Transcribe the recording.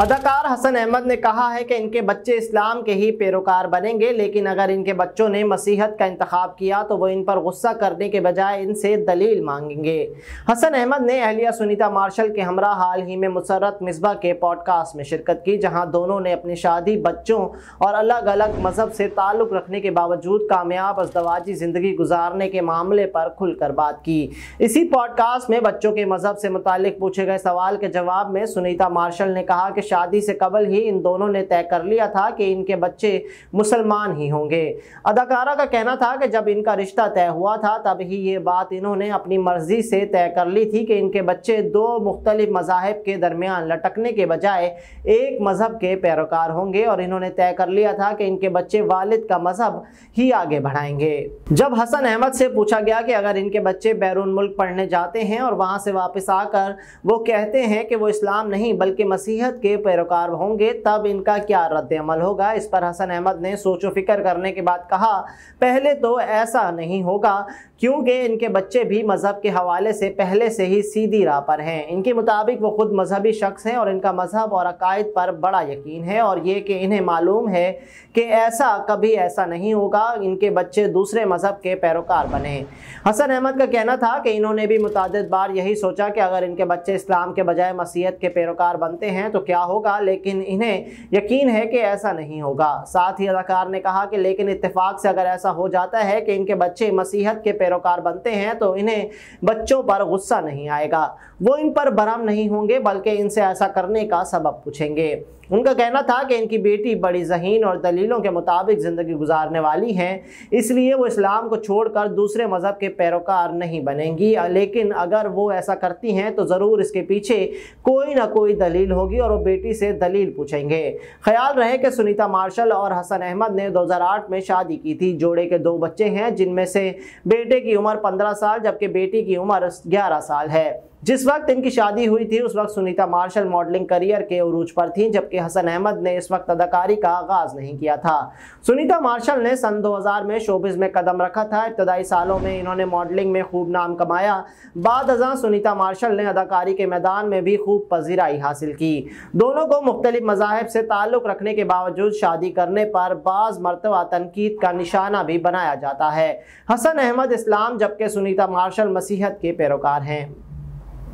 अदाकार हसन अहमद ने कहा है कि इनके बच्चे इस्लाम के ही पैरोकार बनेंगे लेकिन अगर इनके बच्चों ने मसीहत का इंतखा किया तो वो इन पर गुस्सा करने के बजाय इनसे दलील मांगेंगे हसन अहमद ने अहलिया सुनीता मार्शल के हमरा हाल ही में मुसरत मिसबा के पॉडकास्ट में शिरकत की जहाँ दोनों ने अपनी शादी बच्चों और अलग अलग मजहब से ताल्लुक़ रखने के बावजूद कामयाब अजदवाजी ज़िंदगी गुजारने के मामले पर खुलकर बात की इसी पॉडकास्ट में बच्चों के मजहब से मुतल पूछे गए सवाल के जवाब में सुनीता मार्शल ने कहा कि शादी से कबल ही इन दोनों ने तय कर लिया था कि इनके बच्चे मुसलमान ही होंगे अदाकारा का कहना था कि जब इनका रिश्ता तय हुआ था तब ही ये बात इन्होंने अपनी मर्जी से तय कर ली थी कि इनके बच्चे दो मुख्तलिफ मजाहब के दरमियान लटकने के बजाय एक मज़हब के पैरोकार होंगे और इन्होंने तय कर लिया था कि इनके बच्चे वालिद का मज़हब ही आगे बढ़ाएंगे जब हसन अहमद से पूछा गया कि अगर इनके बच्चे बैरून मुल्क पढ़ने जाते हैं और वहां से वापस आकर वो कहते हैं कि वो इस्लाम नहीं बल्कि मसीहत के पैरोकार होंगे तब इनका क्या रद्द अमल होगा इस पर हसन अहमद ने सोचो फिक्र करने के बाद कहा पहले तो ऐसा नहीं होगा क्योंकि इनके बच्चे भी मज़हब के हवाले से पहले से ही सीधी राह पर हैं इनके मुताबिक वो खुद मजहबी शख्स हैं और इनका मज़हब और अकायद पर बड़ा यकीन है और ये कि इन्हें मालूम है कि ऐसा कभी ऐसा नहीं होगा इनके बच्चे दूसरे मज़हब के पैरोकार बने हसन अहमद का कहना था कि इन्होंने भी मुतद बार यही सोचा कि अगर इनके बच्चे इस्लाम के बजाय मसीहत के पैरोकार बनते हैं तो क्या रहा होगा लेकिन इन्हें यकीन है कि ऐसा नहीं होगा साथ ही अदाकार ने कहा कि लेकिन इतफाक से अगर ऐसा हो जाता है कि इनके बच्चे मसीहत के पैरोकार बनते हैं तो इन्हें बच्चों पर गुस्सा नहीं आएगा वो इन पर बरम नहीं होंगे बल्कि इनसे ऐसा करने का सबब पूछेंगे उनका कहना था कि इनकी बेटी बड़ी जहीन और दलीलों के मुताबिक ज़िंदगी गुजारने वाली हैं इसलिए वो इस्लाम को छोड़कर दूसरे मज़हब के पैरोकार नहीं बनेंगी लेकिन अगर वो ऐसा करती हैं तो ज़रूर इसके पीछे कोई ना कोई दलील होगी और वो बेटी से दलील पूछेंगे ख्याल रहे कि सुनीता मार्शल और हसन अहमद ने 2008 में शादी की थी जोड़े के दो बच्चे हैं जिनमें से बेटे की उम्र 15 साल जबकि बेटी की उम्र 11 साल है जिस वक्त इनकी शादी हुई थी उस वक्त सुनीता मार्शल मॉडलिंग करियर के उरूज पर थीं जबकि हसन अहमद ने इस वक्त अदाकारी का आगाज नहीं किया था सुनीता मार्शल ने सन 2000 में शोबिज में कदम रखा था इब्तदाई सालों में इन्होंने मॉडलिंग में खूब नाम कमाया बाद हजा सुनीता मार्शल ने अदाकारी के मैदान में भी खूब पजीराई हासिल की दो दोनों को मुख्तलिफ मजाहब से ताल्लुक़ रखने के बावजूद शादी करने पर बाज़ मरतबा तनकीद का निशाना भी बनाया जाता है हसन अहमद इस्लाम जबकि सुनीता मार्शल मसीहत के पैरोकार हैं